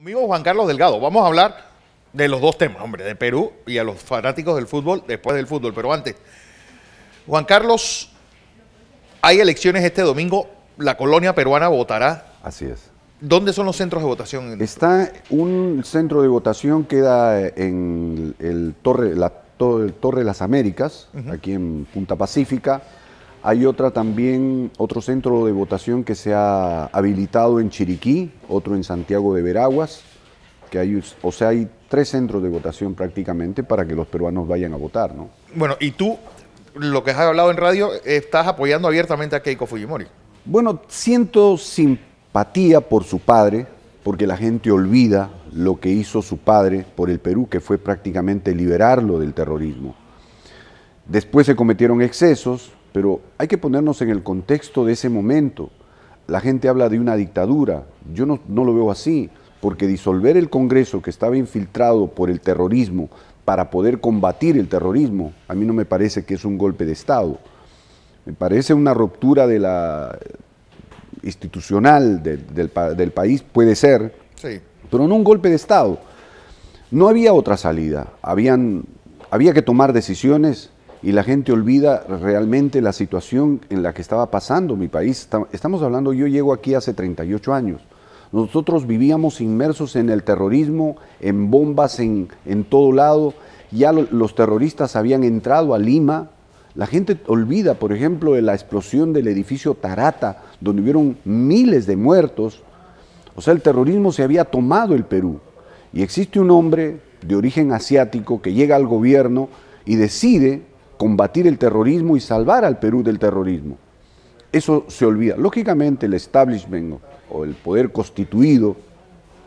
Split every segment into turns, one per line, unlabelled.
amigo Juan Carlos Delgado. Vamos a hablar de los dos temas, hombre, de Perú y a los fanáticos del fútbol después del fútbol. Pero antes, Juan Carlos, hay elecciones este domingo. La colonia peruana votará. Así es. ¿Dónde son los centros de votación?
Está un centro de votación queda en el Torre, la, Torre de las Américas, aquí en Punta Pacífica. Hay otra también, otro centro de votación que se ha habilitado en Chiriquí, otro en Santiago de Veraguas, que hay, o sea, hay tres centros de votación prácticamente para que los peruanos vayan a votar, ¿no?
Bueno, y tú, lo que has hablado en radio, estás apoyando abiertamente a Keiko Fujimori.
Bueno, siento simpatía por su padre, porque la gente olvida lo que hizo su padre por el Perú, que fue prácticamente liberarlo del terrorismo. Después se cometieron excesos, pero hay que ponernos en el contexto de ese momento. La gente habla de una dictadura. Yo no, lo veo así, porque disolver el Congreso que estaba infiltrado por el terrorismo para poder combatir el terrorismo, a mí no me parece que es un golpe de Estado. Me parece una ruptura de la institucional del, país, puede ser, pero no un golpe de Estado. No había otra salida. Habían, había que tomar decisiones y la gente olvida realmente la situación en la que estaba pasando mi país. Estamos hablando, yo llego aquí hace 38 años. Nosotros vivíamos inmersos en el terrorismo, en bombas en, en todo lado. Ya los terroristas habían entrado a Lima. La gente olvida, por ejemplo, de la explosión del edificio Tarata, donde hubieron miles de muertos. O sea, el terrorismo se había tomado el Perú. Y existe un hombre de origen asiático que llega al gobierno y decide combatir el terrorismo y salvar al Perú del terrorismo. Eso se olvida. Lógicamente el establishment o el poder constituido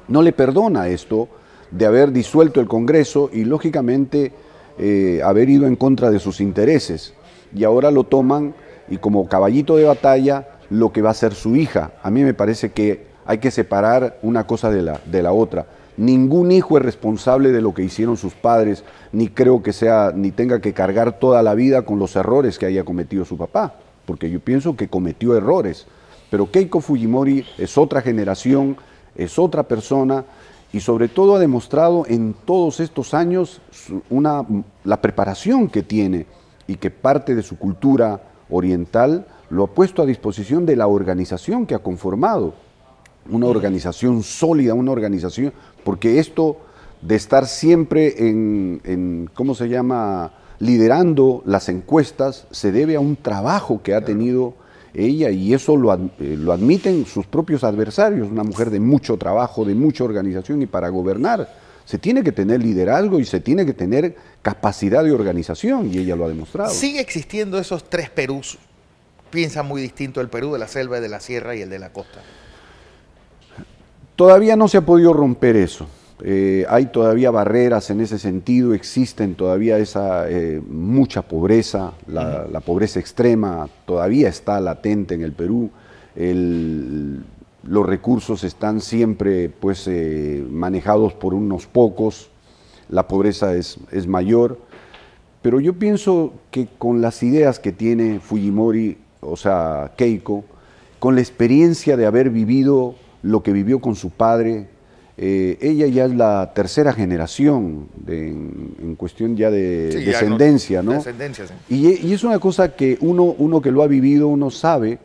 no le perdona esto de haber disuelto el Congreso y lógicamente eh, haber ido en contra de sus intereses. Y ahora lo toman y como caballito de batalla lo que va a ser su hija. A mí me parece que hay que separar una cosa de la, de la otra. Ningún hijo es responsable de lo que hicieron sus padres, ni creo que sea, ni tenga que cargar toda la vida con los errores que haya cometido su papá, porque yo pienso que cometió errores. Pero Keiko Fujimori es otra generación, es otra persona y sobre todo ha demostrado en todos estos años una, la preparación que tiene y que parte de su cultura oriental lo ha puesto a disposición de la organización que ha conformado una organización sólida, una organización, porque esto de estar siempre en, ¿cómo se llama?, liderando las encuestas, se debe a un trabajo que ha tenido ella y eso lo, eh, lo admiten sus propios adversarios, una mujer de mucho trabajo, de mucha organización y para gobernar. Se tiene que tener liderazgo y se tiene que tener capacidad de organización y ella lo ha demostrado. Sigue
existiendo esos tres Perús. Piensa muy distinto el Perú de la selva, de la sierra y el de la costa.
Todavía no se ha podido romper eso. Eh, hay todavía barreras en ese sentido, existen todavía esa eh, mucha pobreza, la, pobreza extrema todavía está latente en el Perú, los recursos están siempre pues, eh, manejados por unos pocos, la pobreza es, es mayor, pero yo pienso que con las ideas que tiene Fujimori, o sea, Keiko, con la experiencia de haber vivido lo que vivió con su padre. Eh, ella ya es la tercera generación en, cuestión ya de descendencia, no, y, es una cosa que uno, uno que lo ha vivido, uno sabe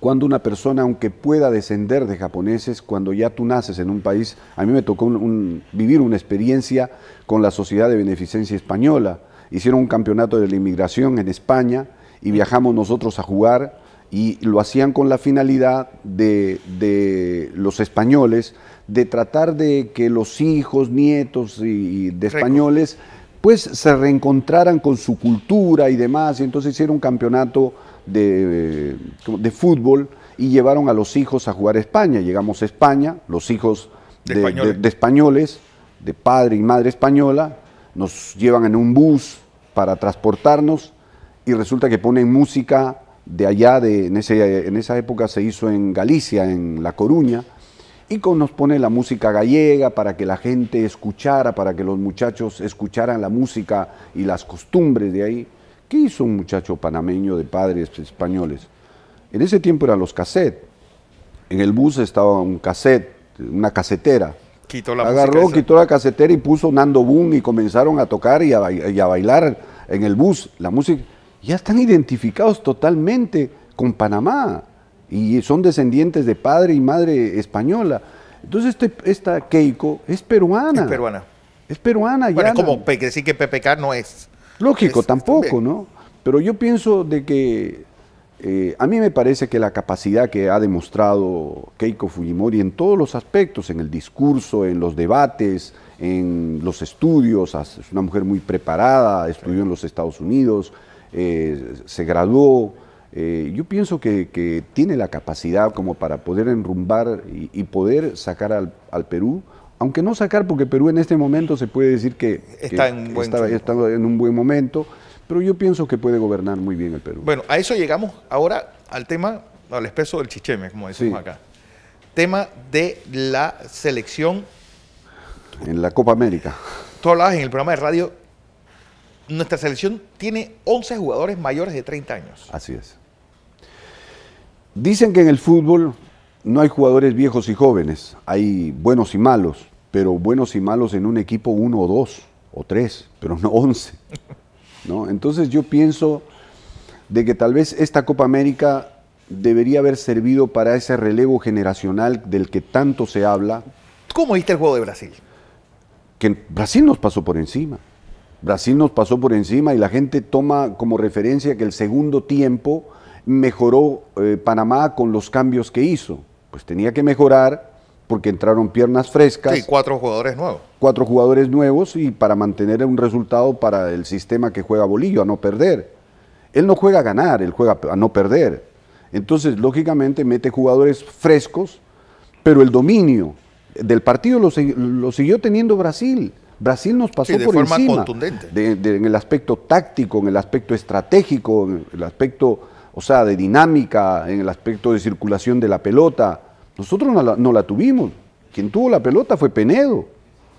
cuando una persona, aunque pueda descender de japoneses, cuando ya tú naces en un país, a mí me tocó vivir una experiencia con la Sociedad de Beneficencia Española. Hicieron un campeonato de la inmigración en España y viajamos nosotros a jugar y lo hacían con la finalidad de, los españoles de tratar de que los hijos, nietos y, de españoles pues se reencontraran con su cultura y demás, y entonces hicieron un campeonato eh, de, fútbol y llevaron a los hijos a jugar a España. Llegamos a España, los hijos de españoles, de padre y madre española, nos llevan en un bus para transportarnos y resulta que ponen música de allá, de, en, ese, en esa época se hizo en Galicia, en La Coruña, y con, nos pone la música gallega para que la gente escuchara, para que los muchachos escucharan la música y las costumbres de ahí. ¿Qué hizo un muchacho panameño de padres españoles? En ese tiempo eran los cassettes. En el bus estaba un cassette, una casetera.
Quitó la Agarró, quitó
la casetera y puso Nando Boom y comenzaron a tocar y a bailar en el bus la música ya están identificados totalmente con Panamá y son descendientes de padre y madre española. Entonces este, esta Keiko es peruana. Es peruana. Es peruana. Bueno, es como decir
que PPK no es.
Lógico, tampoco, ¿no? Pero yo pienso de que eh, a mí me parece que la capacidad que ha demostrado Keiko Fujimori en todos los aspectos, en el discurso, en los debates, en los estudios, es una mujer muy preparada, estudió en los Estados Unidos, eh, se graduó. Eh, yo pienso que, tiene la capacidad como para poder enrumbar y, poder sacar al, Perú, aunque no sacar porque Perú en este momento se puede decir que, está, en, un buen momento, pero yo pienso que puede gobernar muy bien el Perú.
Bueno, a eso llegamos ahora al tema, al espeso del chicheme, como decimos acá. Tema de la selección.
En la Copa América.
Tú hablabas en el programa de radio nuestra selección tiene 11 jugadores mayores de 30 años. Así es.
Dicen que en el fútbol no hay jugadores viejos y jóvenes, hay buenos y malos, pero buenos y malos en un equipo uno o dos o tres, pero no 11. ¿no? Entonces yo pienso de que tal vez esta Copa América debería haber servido para ese relevo generacional del que tanto se habla. ¿Cómo
viste el juego de Brasil?
Que Brasil nos pasó por encima. Brasil nos pasó por encima y la gente toma como referencia que el segundo tiempo mejoró eh, Panamá con los cambios que hizo. Pues tenía que mejorar porque entraron piernas frescas. ¿Y
cuatro jugadores nuevos.
Cuatro jugadores nuevos y para mantener un resultado para el sistema que juega Bolillo, a no perder. Él no juega a ganar, él juega a no perder. Entonces, lógicamente, mete jugadores frescos, pero el dominio del partido lo siguió teniendo Brasil. Brasil nos pasó de por forma Contundente. en el aspecto táctico, en el aspecto estratégico, en el aspecto, o sea, de dinámica, en el aspecto de circulación de la pelota. Nosotros no la, no la tuvimos. Quien tuvo la pelota fue Penedo.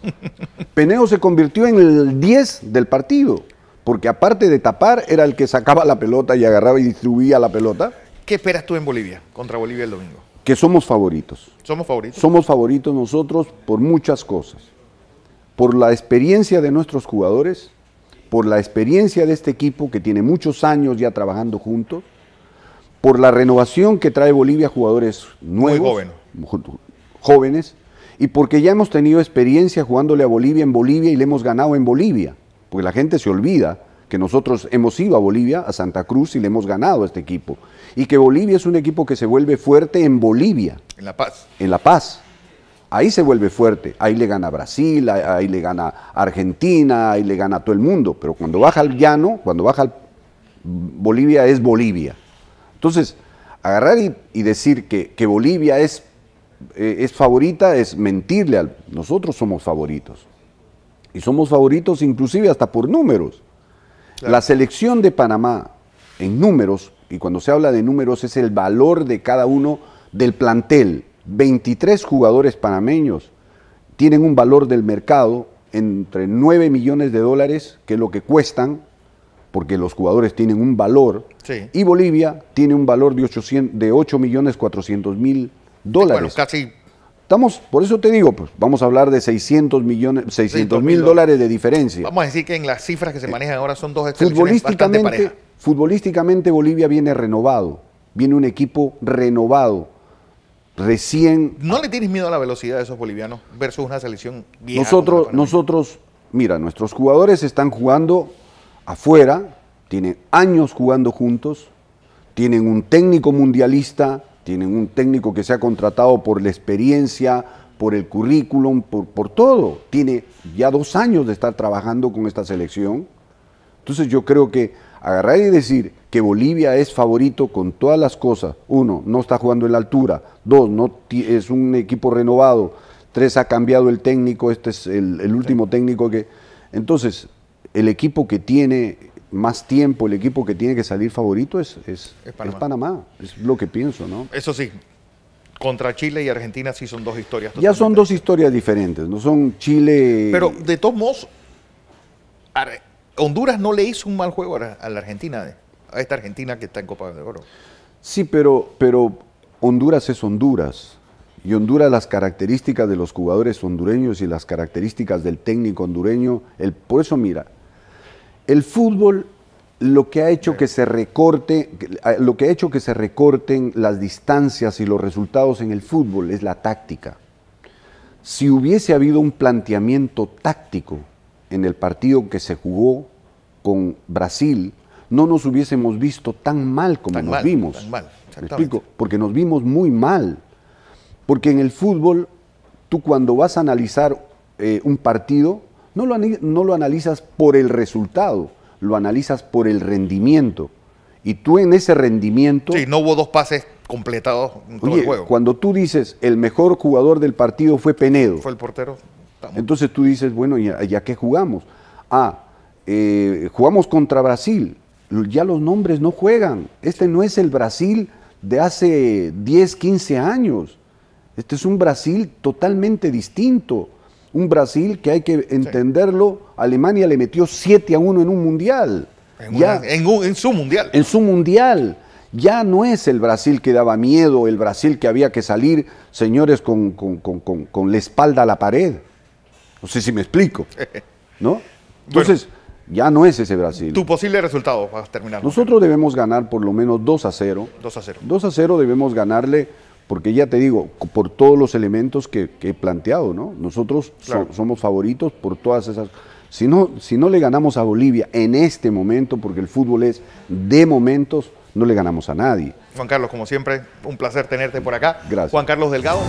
Penedo se convirtió en el 10 del partido, porque aparte de tapar, era el que sacaba la pelota y agarraba y distribuía la pelota.
¿Qué esperas tú en Bolivia, contra Bolivia el domingo?
Que somos favoritos. ¿Somos favoritos? Somos favoritos nosotros por muchas cosas por la experiencia de nuestros jugadores, por la experiencia de este equipo que tiene muchos años ya trabajando juntos, por la renovación que trae Bolivia jugadores nuevos, jóvenes, y porque ya hemos tenido experiencia jugándole a Bolivia en Bolivia y le hemos ganado en Bolivia, porque la gente se olvida que nosotros hemos ido a Bolivia, a Santa Cruz y le hemos ganado a este equipo, y que Bolivia es un equipo que se vuelve fuerte en Bolivia. En La Paz. En La Paz ahí se vuelve fuerte, ahí le gana Brasil, ahí, le gana Argentina, ahí le gana todo el mundo, pero cuando baja el llano, cuando baja Bolivia es Bolivia. Entonces, agarrar y, decir que, Bolivia eh, es, favorita es mentirle al... Nosotros somos favoritos. Y somos favoritos inclusive hasta por números. La selección de Panamá en números, y cuando se habla de números es el valor de cada uno del plantel, 23 jugadores panameños tienen un valor del mercado entre 9 millones de dólares, que es lo que cuestan, porque los jugadores tienen un valor, y Bolivia tiene un valor de, de 8 millones 400 mil dólares. Bueno, casi... Estamos, por eso te digo, pues vamos a hablar de 600 millones, mil dólares de diferencia.
Vamos a decir que en las cifras que se eh, manejan ahora son dos futbolísticamente, bastante
Futbolísticamente Bolivia viene renovado, viene un equipo renovado, recién...
¿No le tienes miedo a la velocidad de esos bolivianos versus una selección vieja?
Nosotros, nosotros mira, nuestros jugadores están jugando afuera, tienen años jugando juntos, tienen un técnico mundialista, tienen un técnico que se ha contratado por la experiencia, por el currículum, por, por todo. Tiene ya dos años de estar trabajando con esta selección. Entonces yo creo que agarrar y decir que Bolivia es favorito con todas las cosas, uno, no está jugando en la altura, dos, no es un equipo renovado, tres, ha cambiado el técnico, este es el, último técnico que... Entonces, el equipo que tiene más tiempo, el equipo que tiene que salir favorito es, es, Panamá. es lo que pienso, ¿no?
Eso sí, contra Chile y Argentina sí son dos historias.
Ya son dos historias diferentes, no son Chile. Pero
de todos modos,
Honduras no le
hizo un mal juego a la Argentina, eh, a esta Argentina que está en Copa de Oro.
Sí, pero, pero Honduras es Honduras. Y Honduras, las características de los jugadores hondureños y las características del técnico hondureño, el, por eso mira, el fútbol lo que ha hecho que se recorte, lo que ha hecho que se recorten las distancias y los resultados en el fútbol es la táctica. Si hubiese habido un planteamiento táctico, en el partido que se jugó con Brasil, no nos hubiésemos visto tan mal como nos vimos. Tan mal, explico? Porque nos vimos muy mal. Porque en el fútbol, tú cuando vas a analizar eh, un partido, no lo, no lo analizas por el resultado, lo analizas por el rendimiento. Y tú en ese rendimiento... Sí, no hubo dos pases completados en todo el juego. Cuando tú dices el mejor jugador del partido fue Penedo. Fue el portero. Entonces tú dices, bueno, ¿ya, a qué jugamos? Ah, eh, jugamos contra Brasil, ya los nombres no juegan. Este no es el Brasil de hace 10, 15 años. Este es un Brasil totalmente distinto. Un Brasil que hay que entenderlo, Alemania le metió 7 a 1 en un mundial. En, en, su mundial. En su mundial. Ya no es el Brasil que daba miedo, el Brasil que había que salir, señores, con, con la espalda a la pared. No sé si me explico. ¿No? Entonces, ya no es ese Brasil. Tu
posible resultado para terminar.
Nosotros debemos ganar por lo menos 2 a 0. 2 a 0. 2 a 0 debemos ganarle, porque ya te digo, por todos los elementos que, he planteado, ¿no? Nosotros somos favoritos por todas esas. Si si no le ganamos a Bolivia en este momento, porque el fútbol es de momentos, no le ganamos a nadie.
Juan Carlos, como siempre, un placer tenerte por acá. Gracias. Juan Carlos Delgado.